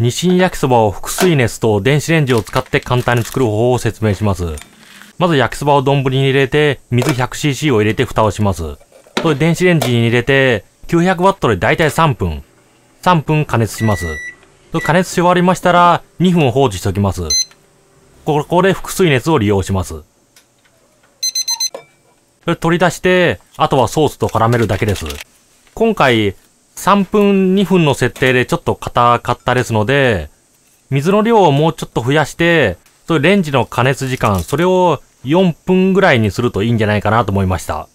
日清焼きそばを複数熱と電子レンジを使って簡単に作る方法を説明します。まず焼きそばを丼に入れて、水 100cc を入れて蓋をします。それ電子レンジに入れて、900W で大体た3分。3分加熱します。加熱し終わりましたら、2分放置しておきます。ここで複数熱を利用します。取り出して、あとはソースと絡めるだけです。今回、3分2分の設定でちょっと硬かったですので、水の量をもうちょっと増やして、そういうレンジの加熱時間、それを4分ぐらいにするといいんじゃないかなと思いました。